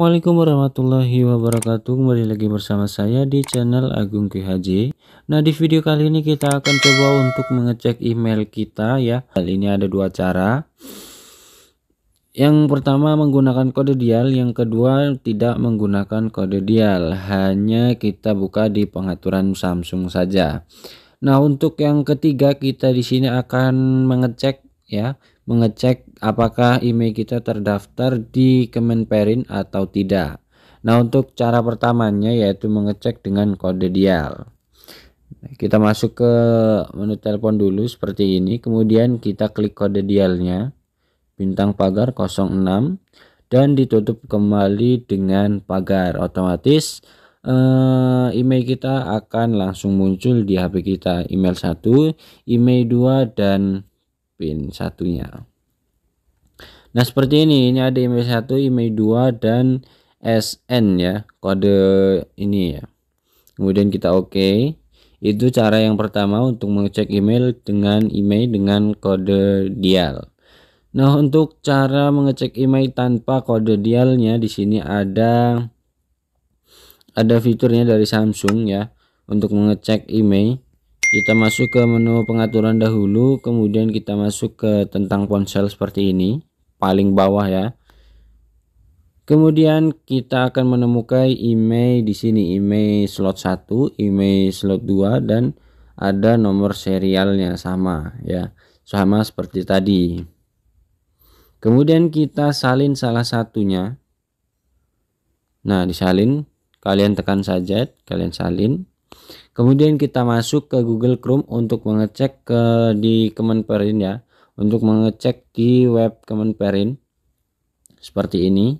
Assalamualaikum warahmatullahi wabarakatuh Kembali lagi bersama saya di channel Agung QHJ Nah di video kali ini kita akan coba untuk mengecek email kita ya Kali ini ada dua cara Yang pertama menggunakan kode dial Yang kedua tidak menggunakan kode dial Hanya kita buka di pengaturan Samsung saja Nah untuk yang ketiga kita di sini akan mengecek ya mengecek apakah email kita terdaftar di Kemenperin atau tidak. Nah, untuk cara pertamanya yaitu mengecek dengan kode dial. Kita masuk ke menu telepon dulu seperti ini, kemudian kita klik kode dialnya bintang pagar 06 dan ditutup kembali dengan pagar. Otomatis eh, email kita akan langsung muncul di HP kita email 1, email 2 dan pin satunya nah seperti ini ini ada IMEI 1 IMEI 2 dan SN ya kode ini ya kemudian kita oke okay. itu cara yang pertama untuk mengecek email dengan email dengan kode dial nah untuk cara mengecek email tanpa kode dialnya di sini ada ada fiturnya dari Samsung ya untuk mengecek email kita masuk ke menu pengaturan dahulu kemudian kita masuk ke tentang ponsel seperti ini paling bawah ya kemudian kita akan menemukan email di sini email slot 1 email slot 2 dan ada nomor serialnya sama ya sama seperti tadi kemudian kita salin salah satunya nah disalin kalian tekan saja kalian salin Kemudian kita masuk ke Google Chrome untuk mengecek ke di Kemenperin ya, untuk mengecek di web Kemenperin seperti ini.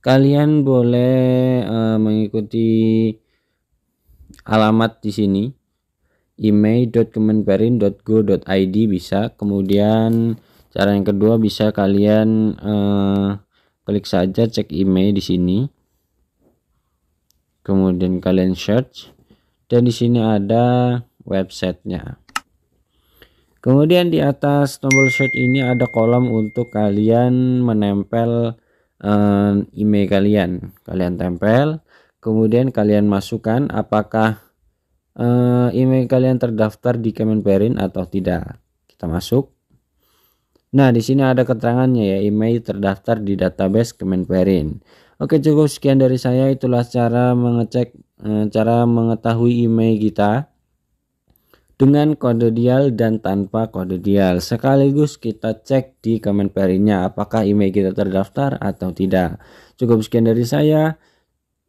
Kalian boleh uh, mengikuti alamat di sini email.kemenperin.go.id bisa. Kemudian cara yang kedua bisa kalian uh, klik saja cek email di sini. Kemudian kalian search dan di sini ada websitenya kemudian di atas tombol search ini ada kolom untuk kalian menempel uh, email kalian kalian tempel kemudian kalian masukkan apakah uh, email kalian terdaftar di Kemenperin atau tidak kita masuk Nah, di sini ada keterangannya ya, email terdaftar di database Kemenperin. Oke, cukup sekian dari saya. Itulah cara mengecek Eh, cara mengetahui email kita dengan kode dial dan tanpa kode dial. Sekaligus kita cek di komen nya apakah email kita terdaftar atau tidak. Cukup sekian dari saya.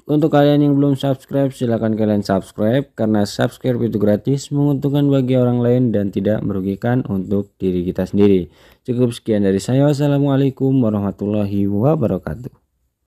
Untuk kalian yang belum subscribe, silahkan kalian subscribe karena subscribe itu gratis, menguntungkan bagi orang lain dan tidak merugikan untuk diri kita sendiri. Cukup sekian dari saya. Wassalamualaikum warahmatullahi wabarakatuh.